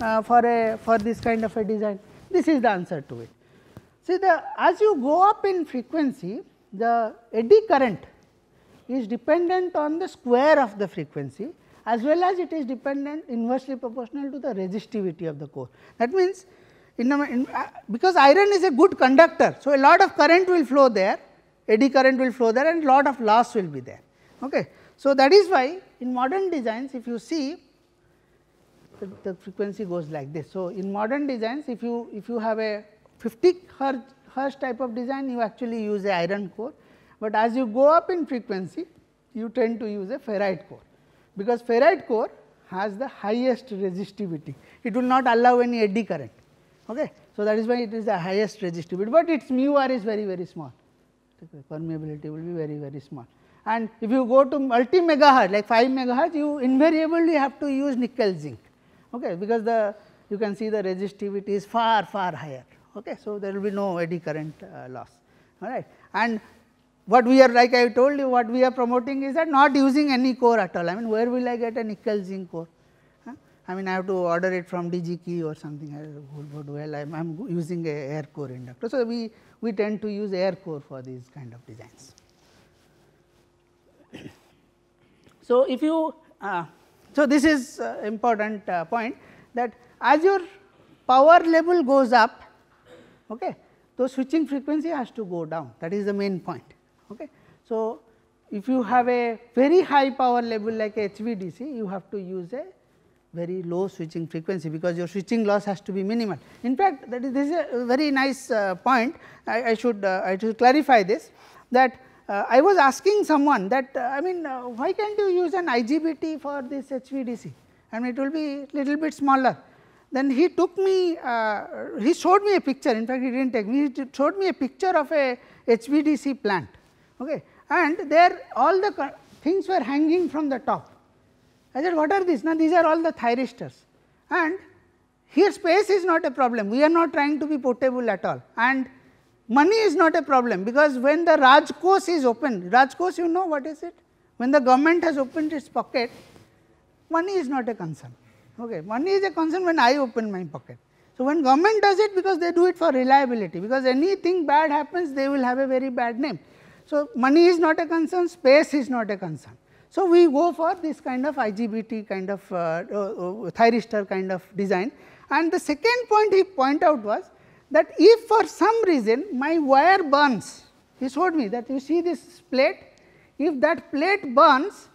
uh, for a for this kind of a design? This is the answer to it. See the as you go up in frequency, the eddy current is dependent on the square of the frequency as well as it is dependent inversely proportional to the resistivity of the core. That means, in a, in, uh, because iron is a good conductor, so a lot of current will flow there, eddy current will flow there and lot of loss will be there. Okay. So, that is why in modern designs if you see the, the frequency goes like this. So, in modern designs if you if you have a 50 hertz, hertz type of design you actually use a iron core, but as you go up in frequency you tend to use a ferrite core because ferrite core has the highest resistivity. It will not allow any eddy current. Okay. So, that is why it is the highest resistivity, but its mu r is very very small, permeability will be very very small and if you go to multi megahertz like 5 megahertz you invariably have to use nickel zinc okay because the you can see the resistivity is far far higher okay so there will be no eddy current uh, loss all right and what we are like I told you what we are promoting is that not using any core at all I mean where will I get a nickel zinc core I mean I have to order it from key or something well I am using a air core inductor so we we tend to use air core for these kind of designs. So, if you uh, so this is uh, important uh, point that as your power level goes up okay the switching frequency has to go down that is the main point okay so if you have a very high power level like HVDC you have to use a very low switching frequency because your switching loss has to be minimal. In fact, that is this is a very nice uh, point I, I should uh, I should clarify this that uh, I was asking someone that uh, I mean uh, why can't you use an IGBT for this HVDC I mean it will be little bit smaller. Then he took me, uh, he showed me a picture in fact he did not take me, he showed me a picture of a HVDC plant okay. and there all the things were hanging from the top. I said what are these? Now these are all the thyristors and here space is not a problem, we are not trying to be portable at all and Money is not a problem because when the Rajkos is open, Rajkos you know what is it? When the government has opened its pocket, money is not a concern. Okay, money is a concern when I open my pocket. So, when government does it because they do it for reliability because anything bad happens they will have a very bad name. So, money is not a concern, space is not a concern. So, we go for this kind of IGBT kind of uh, uh, uh, thyristor kind of design and the second point he point out was that if for some reason my wire burns, he showed me that you see this plate, if that plate burns,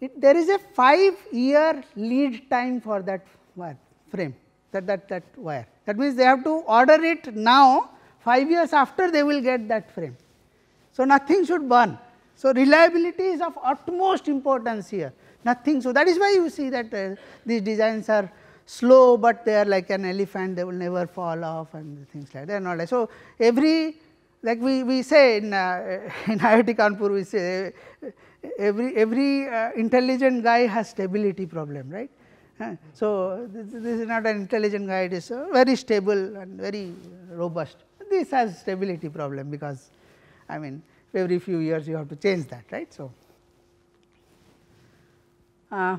it, there is a 5 year lead time for that wire frame, that, that, that wire. That means, they have to order it now, 5 years after they will get that frame. So, nothing should burn. So, reliability is of utmost importance here, nothing. So, that is why you see that uh, these designs are slow, but they are like an elephant, they will never fall off and things like that and all that. So, every like we, we say in, uh, in IIT Kanpur, we say eh, every, every uh, intelligent guy has stability problem, right. so, this, is not an intelligent guy, it is very stable and very robust. This has stability problem because I mean every few years you have to change that, right. So, uh,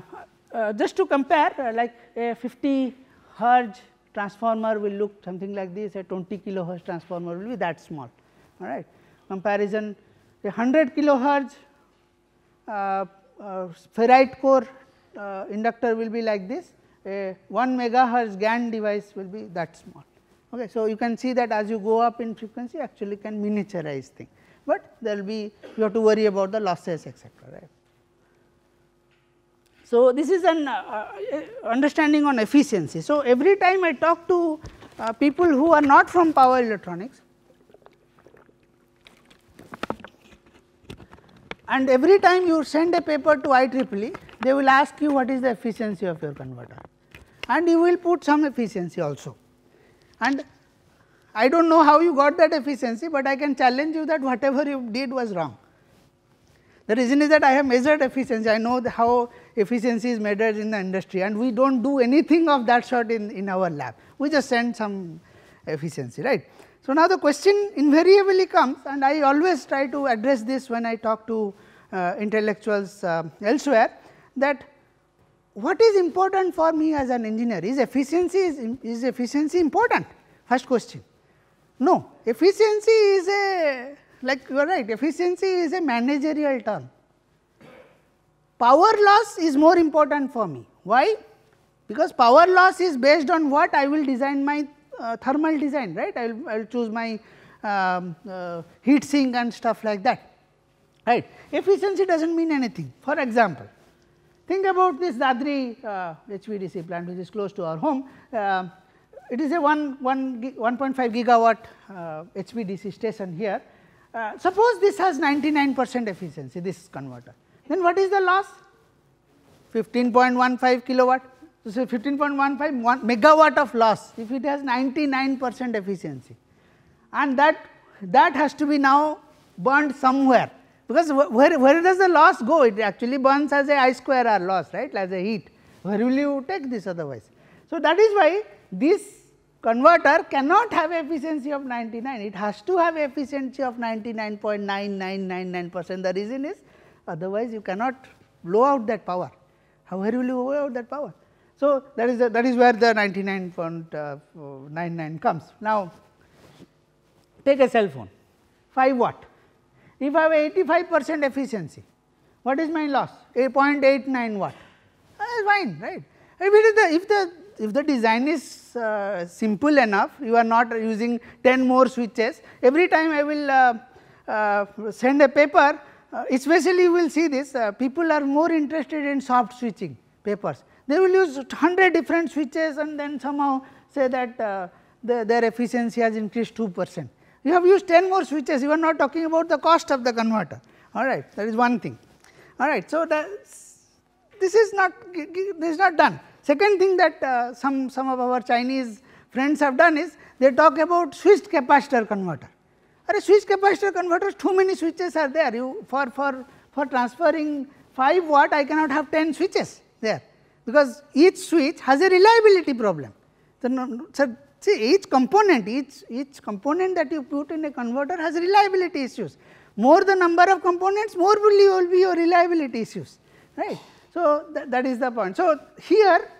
uh, just to compare uh, like a 50 hertz transformer will look something like this, a 20 kilohertz transformer will be that small, all right. Comparison a 100 kilohertz uh, uh, ferrite core uh, inductor will be like this, a 1 megahertz GAN device will be that small. Okay. So, you can see that as you go up in frequency actually can miniaturize thing, but there will be you have to worry about the losses etc. Right. So, this is an uh, uh, understanding on efficiency. So, every time I talk to uh, people who are not from power electronics and every time you send a paper to IEEE, they will ask you what is the efficiency of your converter and you will put some efficiency also. And I do not know how you got that efficiency, but I can challenge you that whatever you did was wrong. The reason is that I have measured efficiency, I know how efficiency is measured in the industry and we do not do anything of that sort in, in our lab, we just send some efficiency right. So, now the question invariably comes and I always try to address this when I talk to uh, intellectuals uh, elsewhere that what is important for me as an engineer is efficiency is, is efficiency important first question. No efficiency is a like you are right efficiency is a managerial term power loss is more important for me. Why? Because power loss is based on what I will design my uh, thermal design, right? I will, choose my um, uh, heat sink and stuff like that, right. Efficiency does not mean anything. For example, think about this Dadri uh, HVDC plant which is close to our home. Uh, it is a 1, 1, 1.5 gigawatt HVDC uh, station here. Uh, suppose this has 99 percent efficiency, this converter then what is the loss? 15.15 kilowatt. So, 15.15 megawatt of loss if it has 99 percent efficiency and that that has to be now burned somewhere because where, where does the loss go? It actually burns as a I square R loss, right, as a heat. Where will you take this otherwise? So, that is why this converter cannot have efficiency of 99, it has to have efficiency of 99.9999 percent. The reason is otherwise you cannot blow out that power. How will you blow out that power? So, that is the, that is where the 99.99 uh, comes. Now, take a cell phone 5 watt. If I have 85 percent efficiency, what is my loss? 8.89 watt. That is fine, right? If, the, if the if the design is uh, simple enough, you are not using 10 more switches. Every time I will uh, uh, send a paper, uh, especially we will see this uh, people are more interested in soft switching papers. They will use 100 different switches and then somehow say that uh, the, their efficiency has increased 2 percent. You have used 10 more switches, you are not talking about the cost of the converter, all right, that is one thing. All right, so this is not this is not done. Second thing that uh, some, some of our Chinese friends have done is they talk about switched capacitor converter. Or switch capacitor converters, too many switches are there. You for for for transferring 5 watt, I cannot have 10 switches there because each switch has a reliability problem. So, no, so see each component, each each component that you put in a converter has reliability issues. More the number of components, more will be your reliability issues, right? So that is the point. So here,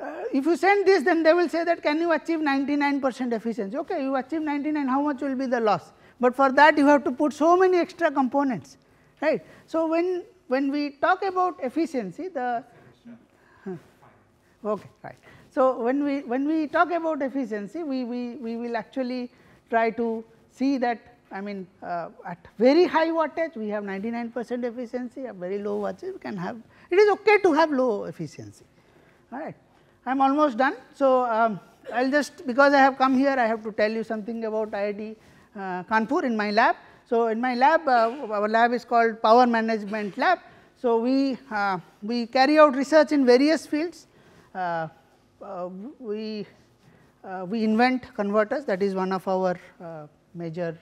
uh, if you send this, then they will say that can you achieve 99 percent efficiency? Okay, you achieve 99. How much will be the loss? but for that you have to put so many extra components, right. So, when, when we talk about efficiency the okay right. So, when we when we talk about efficiency we, we, we will actually try to see that I mean uh, at very high wattage we have 99 percent efficiency at very low wattage we can have it is okay to have low efficiency all right. I am almost done. So, um, I will just because I have come here I have to tell you something about IIT uh, Kanpur in my lab. So in my lab, uh, our lab is called Power Management Lab. So we, uh, we carry out research in various fields. we, we invent converters that is one of our major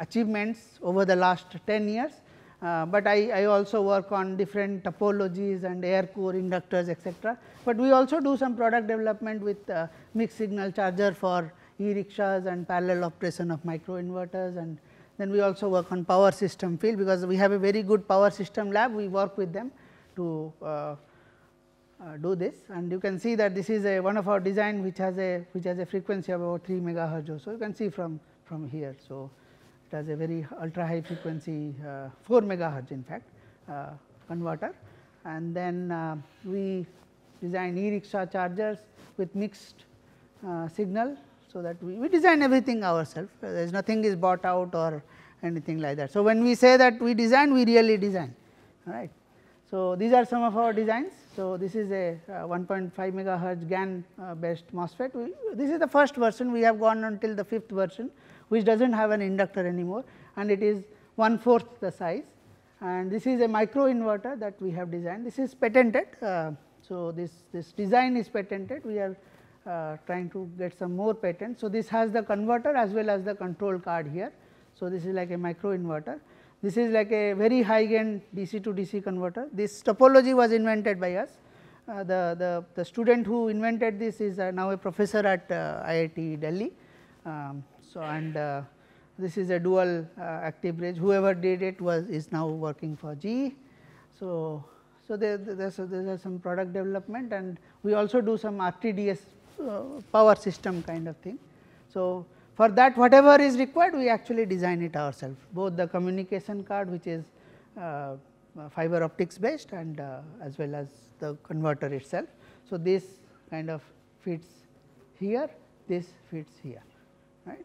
achievements over the last 10 years. Uh, but I, I, also work on different topologies and air core inductors etc. But we also do some product development with uh, mixed signal charger for e-rickshaws and parallel operation of microinverters and then we also work on power system field because we have a very good power system lab we work with them to uh, uh, do this and you can see that this is a one of our design which has a which has a frequency of about 3 megahertz so you can see from from here. So, it has a very ultra high frequency uh, 4 megahertz in fact uh, converter and then uh, we design e-rickshaw chargers with mixed uh, signal so that we, we design everything ourselves. Uh, there is nothing is bought out or anything like that. So, when we say that we design, we really design, right. So, these are some of our designs. So, this is a uh, 1.5 megahertz GAN uh, based MOSFET. We, this is the first version, we have gone until the fifth version, which does not have an inductor anymore and it is one fourth the size. And this is a micro inverter that we have designed. This is patented. Uh, so, this, this design is patented. We are uh, trying to get some more patents. So, this has the converter as well as the control card here. So, this is like a micro inverter. This is like a very high gain DC to DC converter. This topology was invented by us. Uh, the, the, the, student who invented this is uh, now a professor at uh, IIT Delhi. Um, so, and uh, this is a dual uh, active bridge. Whoever did it was is now working for GE. So, so there, there's there's some product development and we also do some RTDS uh, power system kind of thing. So, for that whatever is required we actually design it ourselves both the communication card which is uh, uh, fiber optics based and uh, as well as the converter itself. So, this kind of fits here this fits here right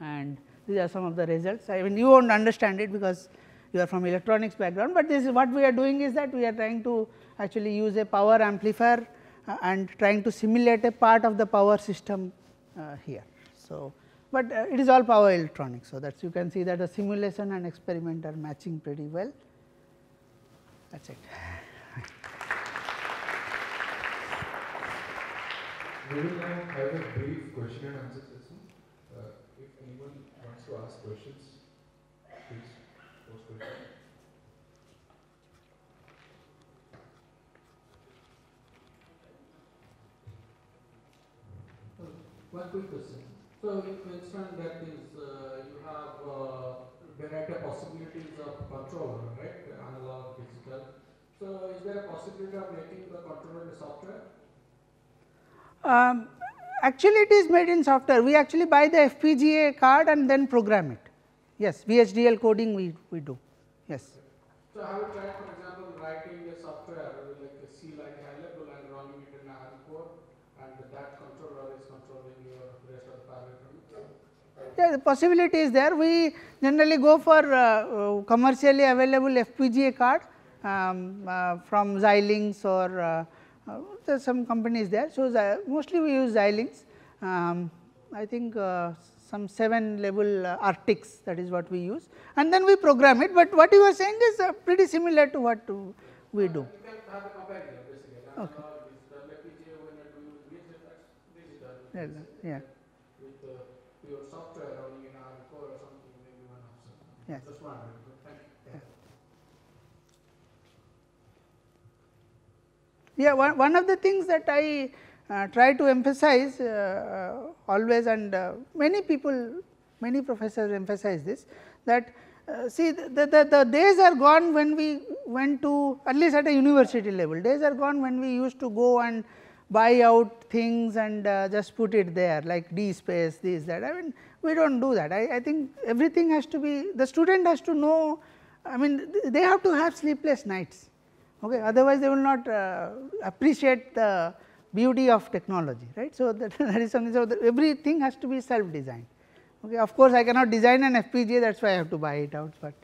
and these are some of the results I mean you will not understand it because you are from electronics background, but this is what we are doing is that we are trying to actually use a power amplifier and trying to simulate a part of the power system uh, here. So, but uh, it is all power electronics. So, that you can see that the simulation and experiment are matching pretty well. That is it. we will now have a brief question and answer session. Uh, if anyone wants to ask questions, please post questions. One quick question. So you mentioned that is, uh, you have uh, variety of possibilities of controller, right? Analog, digital. So is there a possibility of making the controller in software? Um, actually it is made in software. We actually buy the FPGA card and then program it. Yes, VHDL coding we, we do. Yes. So I would try for example writing the possibility is there. We generally go for uh, uh commercially available FPGA card um, uh, from Xilinx or uh, uh some companies there. So, mostly we use Xilinx. Um, I think uh, some 7 level uh, that is what we use and then we program it, but what you are saying is pretty similar to what we do. Okay. Yeah. Yes. Just one Yeah. Yeah, one, one of the things that I uh, try to emphasize uh, uh always and uh, many people, many professors emphasize this that uh, see the, the, the, days are gone when we went to at least at a university level days are gone when we used to go and buy out things and uh, just put it there like D space this that I mean we do not do that. I, I, think everything has to be the student has to know I mean they have to have sleepless nights okay otherwise they will not uh, appreciate the beauty of technology right. So, that, that is something so everything has to be self designed okay of course I cannot design an FPGA that is why I have to buy it out but